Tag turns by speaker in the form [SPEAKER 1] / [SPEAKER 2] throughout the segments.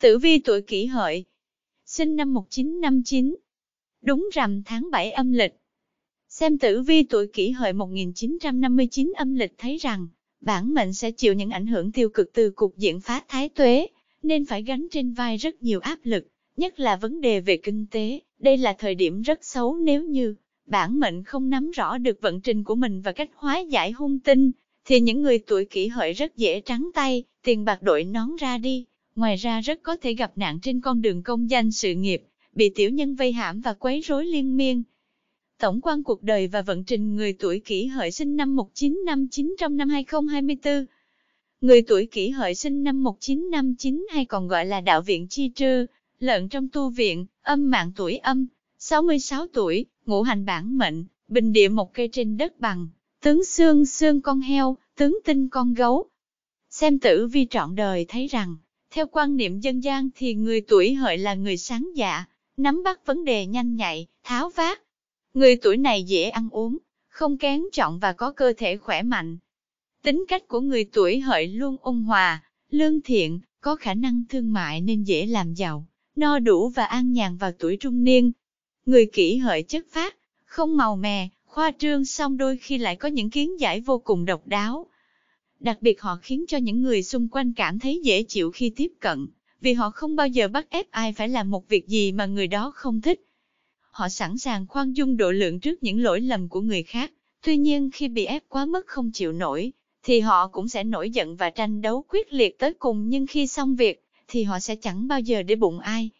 [SPEAKER 1] Tử vi tuổi kỷ hợi, sinh năm 1959, đúng rằm tháng 7 âm lịch. Xem tử vi tuổi kỷ hợi 1959 âm lịch thấy rằng, bản mệnh sẽ chịu những ảnh hưởng tiêu cực từ cục diện phá thái tuế, nên phải gánh trên vai rất nhiều áp lực, nhất là vấn đề về kinh tế. Đây là thời điểm rất xấu nếu như bản mệnh không nắm rõ được vận trình của mình và cách hóa giải hung tinh, thì những người tuổi kỷ hợi rất dễ trắng tay, tiền bạc đội nón ra đi, Ngoài ra rất có thể gặp nạn trên con đường công danh sự nghiệp, bị tiểu nhân vây hãm và quấy rối liên miên. Tổng quan cuộc đời và vận trình người tuổi kỷ hợi sinh năm 1959 trong năm 2024. Người tuổi kỷ hợi sinh năm 1959 hay còn gọi là đạo viện chi trư, lợn trong tu viện, âm mạng tuổi âm, 66 tuổi, ngũ hành bản mệnh, bình địa một cây trên đất bằng, tướng xương xương con heo, tướng tinh con gấu. Xem tử vi trọn đời thấy rằng, theo quan niệm dân gian thì người tuổi hợi là người sáng dạ, nắm bắt vấn đề nhanh nhạy, tháo vát. Người tuổi này dễ ăn uống, không kén chọn và có cơ thể khỏe mạnh. Tính cách của người tuổi hợi luôn ôn hòa, lương thiện, có khả năng thương mại nên dễ làm giàu, no đủ và an nhàn vào tuổi trung niên. Người kỷ hợi chất phát, không màu mè, khoa trương song đôi khi lại có những kiến giải vô cùng độc đáo, Đặc biệt họ khiến cho những người xung quanh cảm thấy dễ chịu khi tiếp cận, vì họ không bao giờ bắt ép ai phải làm một việc gì mà người đó không thích. Họ sẵn sàng khoan dung độ lượng trước những lỗi lầm của người khác, tuy nhiên khi bị ép quá mức không chịu nổi, thì họ cũng sẽ nổi giận và tranh đấu quyết liệt tới cùng nhưng khi xong việc, thì họ sẽ chẳng bao giờ để bụng ai.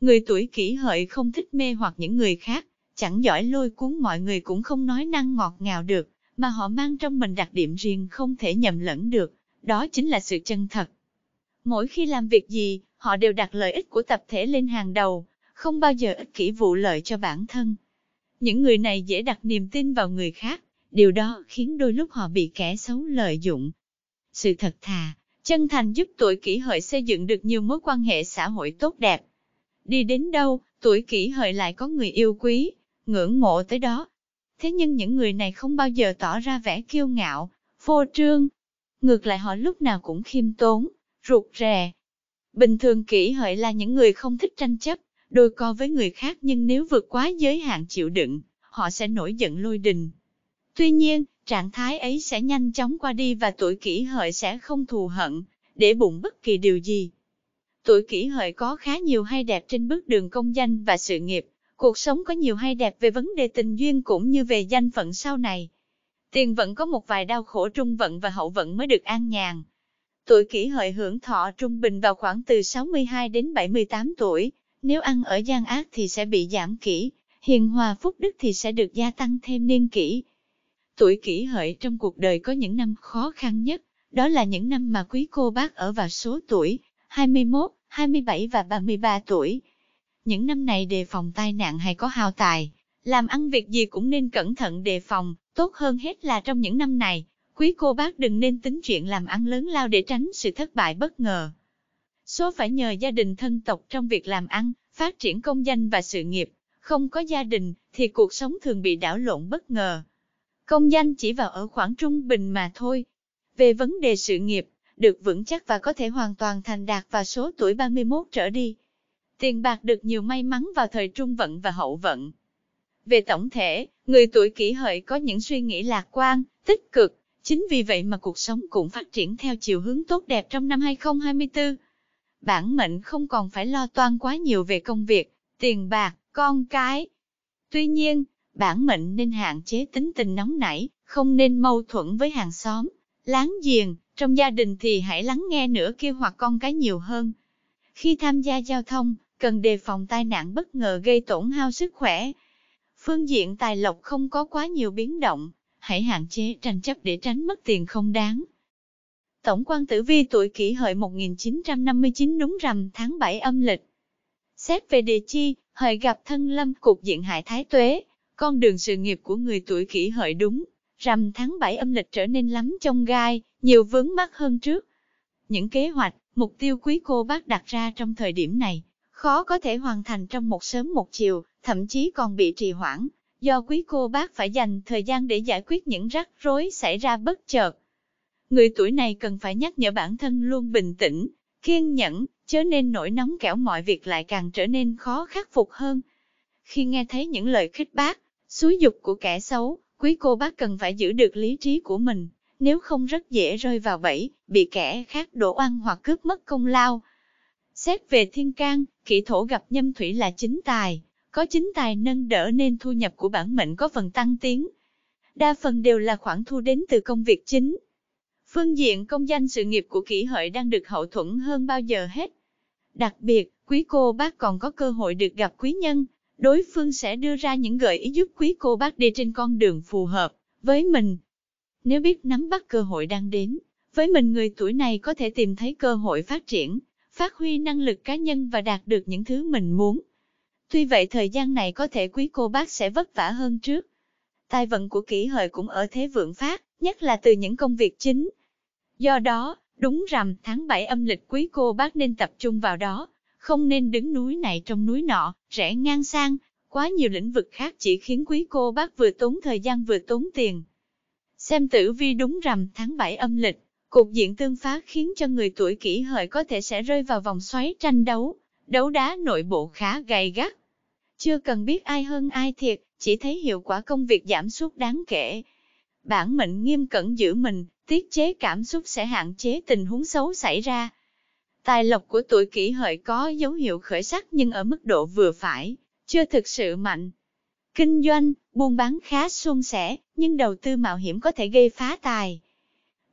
[SPEAKER 1] Người tuổi kỷ hợi không thích mê hoặc những người khác, chẳng giỏi lôi cuốn mọi người cũng không nói năng ngọt ngào được mà họ mang trong mình đặc điểm riêng không thể nhầm lẫn được, đó chính là sự chân thật. Mỗi khi làm việc gì, họ đều đặt lợi ích của tập thể lên hàng đầu, không bao giờ ích kỷ vụ lợi cho bản thân. Những người này dễ đặt niềm tin vào người khác, điều đó khiến đôi lúc họ bị kẻ xấu lợi dụng. Sự thật thà, chân thành giúp tuổi kỷ hợi xây dựng được nhiều mối quan hệ xã hội tốt đẹp. Đi đến đâu, tuổi kỷ hợi lại có người yêu quý, ngưỡng mộ tới đó, Thế nhưng những người này không bao giờ tỏ ra vẻ kiêu ngạo, phô trương. Ngược lại họ lúc nào cũng khiêm tốn, ruột rè. Bình thường kỹ hợi là những người không thích tranh chấp, đôi co với người khác nhưng nếu vượt quá giới hạn chịu đựng, họ sẽ nổi giận lôi đình. Tuy nhiên, trạng thái ấy sẽ nhanh chóng qua đi và tuổi kỷ hợi sẽ không thù hận, để bụng bất kỳ điều gì. Tuổi kỷ hợi có khá nhiều hay đẹp trên bước đường công danh và sự nghiệp, cuộc sống có nhiều hay đẹp về vấn đề tình duyên cũng như về danh phận sau này. Tiền vẫn có một vài đau khổ trung vận và hậu vận mới được an nhàn. Tuổi kỷ hợi hưởng thọ trung bình vào khoảng từ 62 đến 78 tuổi, nếu ăn ở gian ác thì sẽ bị giảm kỷ, hiền hòa phúc đức thì sẽ được gia tăng thêm niên kỷ. Tuổi kỷ hợi trong cuộc đời có những năm khó khăn nhất, đó là những năm mà quý cô bác ở vào số tuổi 21, 27 và 33 tuổi những năm này đề phòng tai nạn hay có hao tài, làm ăn việc gì cũng nên cẩn thận đề phòng, tốt hơn hết là trong những năm này, quý cô bác đừng nên tính chuyện làm ăn lớn lao để tránh sự thất bại bất ngờ. Số phải nhờ gia đình thân tộc trong việc làm ăn, phát triển công danh và sự nghiệp, không có gia đình thì cuộc sống thường bị đảo lộn bất ngờ. Công danh chỉ vào ở khoảng trung bình mà thôi. Về vấn đề sự nghiệp, được vững chắc và có thể hoàn toàn thành đạt vào số tuổi 31 trở đi, tiền bạc được nhiều may mắn vào thời trung vận và hậu vận. Về tổng thể, người tuổi kỷ hợi có những suy nghĩ lạc quan, tích cực, chính vì vậy mà cuộc sống cũng phát triển theo chiều hướng tốt đẹp trong năm 2024. Bản mệnh không còn phải lo toan quá nhiều về công việc, tiền bạc, con cái. Tuy nhiên, bản mệnh nên hạn chế tính tình nóng nảy, không nên mâu thuẫn với hàng xóm, láng giềng, trong gia đình thì hãy lắng nghe nửa kia hoặc con cái nhiều hơn. Khi tham gia giao thông, cần đề phòng tai nạn bất ngờ gây tổn hao sức khỏe. Phương diện tài lộc không có quá nhiều biến động, hãy hạn chế tranh chấp để tránh mất tiền không đáng. Tổng quan tử vi tuổi kỷ hợi 1959 đúng rằm tháng 7 âm lịch. Xét về địa chi, hợi gặp thân lâm cục diện hại thái tuế, con đường sự nghiệp của người tuổi kỷ hợi đúng, rằm tháng 7 âm lịch trở nên lắm trong gai, nhiều vướng mắc hơn trước. Những kế hoạch, mục tiêu quý cô bác đặt ra trong thời điểm này, khó có thể hoàn thành trong một sớm một chiều, thậm chí còn bị trì hoãn, do quý cô bác phải dành thời gian để giải quyết những rắc rối xảy ra bất chợt. Người tuổi này cần phải nhắc nhở bản thân luôn bình tĩnh, kiên nhẫn, chớ nên nổi nóng kẻo mọi việc lại càng trở nên khó khắc phục hơn. Khi nghe thấy những lời khích bác, xúi dục của kẻ xấu, quý cô bác cần phải giữ được lý trí của mình, nếu không rất dễ rơi vào bẫy, bị kẻ khác đổ oan hoặc cướp mất công lao. Xét về thiên can, kỷ thổ gặp nhâm thủy là chính tài, có chính tài nâng đỡ nên thu nhập của bản mệnh có phần tăng tiến. Đa phần đều là khoản thu đến từ công việc chính. Phương diện công danh sự nghiệp của kỷ hợi đang được hậu thuẫn hơn bao giờ hết. Đặc biệt, quý cô bác còn có cơ hội được gặp quý nhân, đối phương sẽ đưa ra những gợi ý giúp quý cô bác đi trên con đường phù hợp với mình. Nếu biết nắm bắt cơ hội đang đến, với mình người tuổi này có thể tìm thấy cơ hội phát triển, phát huy năng lực cá nhân và đạt được những thứ mình muốn. Tuy vậy thời gian này có thể quý cô bác sẽ vất vả hơn trước. Tài vận của kỷ hợi cũng ở thế vượng phát, nhất là từ những công việc chính. Do đó, đúng rằm tháng 7 âm lịch quý cô bác nên tập trung vào đó, không nên đứng núi này trong núi nọ, rẽ ngang sang, quá nhiều lĩnh vực khác chỉ khiến quý cô bác vừa tốn thời gian vừa tốn tiền. Xem tử vi đúng rằm tháng 7 âm lịch, Cục diện tương phá khiến cho người tuổi kỷ hợi có thể sẽ rơi vào vòng xoáy tranh đấu, đấu đá nội bộ khá gay gắt. Chưa cần biết ai hơn ai thiệt, chỉ thấy hiệu quả công việc giảm sút đáng kể. Bản mệnh nghiêm cẩn giữ mình, tiết chế cảm xúc sẽ hạn chế tình huống xấu xảy ra. Tài lộc của tuổi kỷ hợi có dấu hiệu khởi sắc nhưng ở mức độ vừa phải, chưa thực sự mạnh. Kinh doanh, buôn bán khá suôn sẻ, nhưng đầu tư mạo hiểm có thể gây phá tài.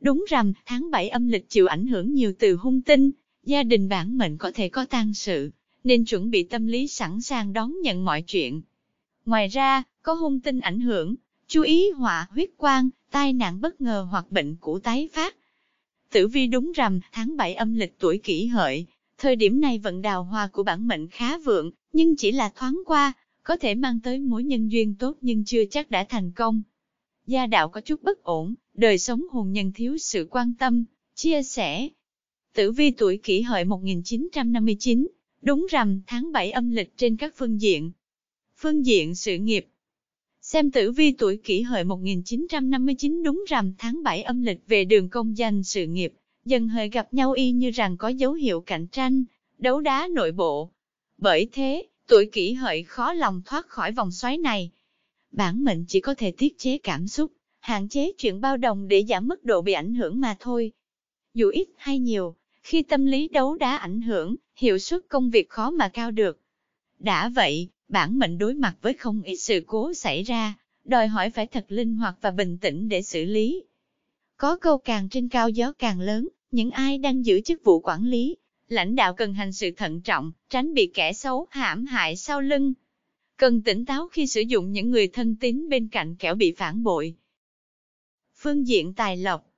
[SPEAKER 1] Đúng rằng, tháng 7 âm lịch chịu ảnh hưởng nhiều từ hung tinh, gia đình bản mệnh có thể có tang sự, nên chuẩn bị tâm lý sẵn sàng đón nhận mọi chuyện. Ngoài ra, có hung tinh ảnh hưởng, chú ý họa huyết quang, tai nạn bất ngờ hoặc bệnh cũ tái phát. Tử vi đúng rằm, tháng 7 âm lịch tuổi kỷ hợi, thời điểm này vận đào hoa của bản mệnh khá vượng, nhưng chỉ là thoáng qua, có thể mang tới mối nhân duyên tốt nhưng chưa chắc đã thành công gia đạo có chút bất ổn, đời sống hôn nhân thiếu sự quan tâm, chia sẻ. Tử vi tuổi kỷ hợi 1959, đúng rằm tháng 7 âm lịch trên các phương diện. Phương diện sự nghiệp Xem tử vi tuổi kỷ hợi 1959 đúng rằm tháng 7 âm lịch về đường công danh sự nghiệp, dần hợi gặp nhau y như rằng có dấu hiệu cạnh tranh, đấu đá nội bộ. Bởi thế, tuổi kỷ hợi khó lòng thoát khỏi vòng xoáy này, bản mệnh chỉ có thể tiết chế cảm xúc, hạn chế chuyện bao đồng để giảm mức độ bị ảnh hưởng mà thôi. Dù ít hay nhiều, khi tâm lý đấu đá ảnh hưởng, hiệu suất công việc khó mà cao được. Đã vậy, bản mệnh đối mặt với không ít sự cố xảy ra, đòi hỏi phải thật linh hoạt và bình tĩnh để xử lý. Có câu càng trên cao gió càng lớn, những ai đang giữ chức vụ quản lý, lãnh đạo cần hành sự thận trọng, tránh bị kẻ xấu hãm hại sau lưng. Cần tỉnh táo khi sử dụng những người thân tín bên cạnh kẻo bị phản bội. Phương diện tài lộc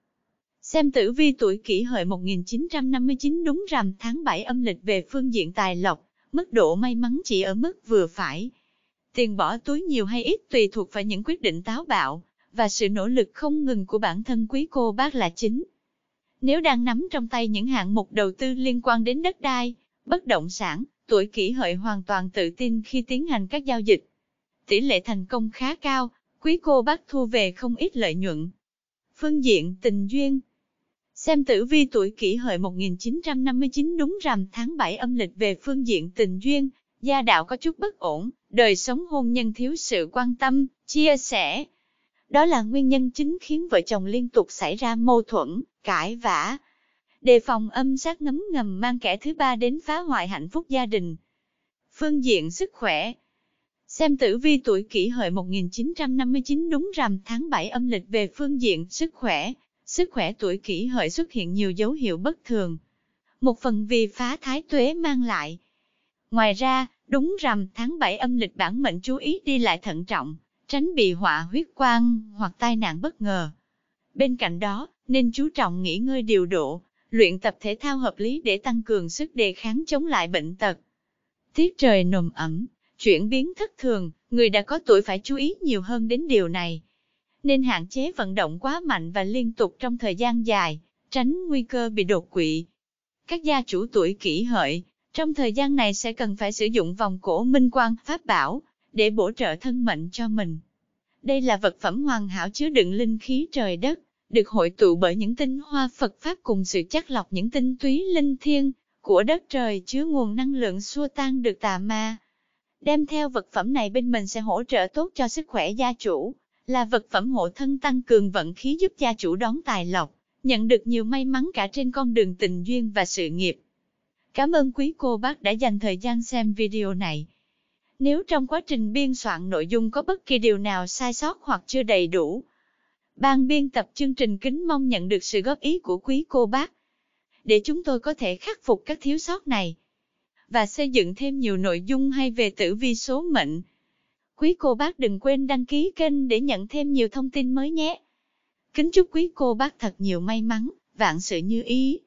[SPEAKER 1] Xem tử vi tuổi kỷ hợi 1959 đúng rằm tháng 7 âm lịch về phương diện tài lộc, mức độ may mắn chỉ ở mức vừa phải. Tiền bỏ túi nhiều hay ít tùy thuộc vào những quyết định táo bạo, và sự nỗ lực không ngừng của bản thân quý cô bác là chính. Nếu đang nắm trong tay những hạng mục đầu tư liên quan đến đất đai, bất động sản, tuổi kỷ hợi hoàn toàn tự tin khi tiến hành các giao dịch. Tỷ lệ thành công khá cao, quý cô bác thu về không ít lợi nhuận. Phương diện tình duyên Xem tử vi tuổi kỷ hợi 1959 đúng rằm tháng 7 âm lịch về phương diện tình duyên, gia đạo có chút bất ổn, đời sống hôn nhân thiếu sự quan tâm, chia sẻ. Đó là nguyên nhân chính khiến vợ chồng liên tục xảy ra mâu thuẫn, cãi vã, đề phòng âm sát ngấm ngầm mang kẻ thứ ba đến phá hoại hạnh phúc gia đình. Phương diện sức khỏe Xem tử vi tuổi kỷ hợi 1959 đúng rằm tháng 7 âm lịch về phương diện sức khỏe, sức khỏe tuổi kỷ hợi xuất hiện nhiều dấu hiệu bất thường. Một phần vì phá thái tuế mang lại. Ngoài ra, đúng rằm tháng 7 âm lịch bản mệnh chú ý đi lại thận trọng, tránh bị họa huyết quang hoặc tai nạn bất ngờ. Bên cạnh đó, nên chú trọng nghỉ ngơi điều độ, luyện tập thể thao hợp lý để tăng cường sức đề kháng chống lại bệnh tật. Tiết trời nồm ẩm, chuyển biến thất thường, người đã có tuổi phải chú ý nhiều hơn đến điều này. Nên hạn chế vận động quá mạnh và liên tục trong thời gian dài, tránh nguy cơ bị đột quỵ. Các gia chủ tuổi kỷ hợi, trong thời gian này sẽ cần phải sử dụng vòng cổ minh quang pháp bảo để bổ trợ thân mệnh cho mình. Đây là vật phẩm hoàn hảo chứa đựng linh khí trời đất, được hội tụ bởi những tinh hoa Phật Pháp cùng sự chắc lọc những tinh túy linh thiêng của đất trời chứa nguồn năng lượng xua tan được tà ma. Đem theo vật phẩm này bên mình sẽ hỗ trợ tốt cho sức khỏe gia chủ, là vật phẩm hộ thân tăng cường vận khí giúp gia chủ đón tài lộc, nhận được nhiều may mắn cả trên con đường tình duyên và sự nghiệp. Cảm ơn quý cô bác đã dành thời gian xem video này. Nếu trong quá trình biên soạn nội dung có bất kỳ điều nào sai sót hoặc chưa đầy đủ, Ban biên tập chương trình kính mong nhận được sự góp ý của quý cô bác để chúng tôi có thể khắc phục các thiếu sót này và xây dựng thêm nhiều nội dung hay về tử vi số mệnh. Quý cô bác đừng quên đăng ký kênh để nhận thêm nhiều thông tin mới nhé. Kính chúc quý cô bác thật nhiều may mắn, vạn sự như ý.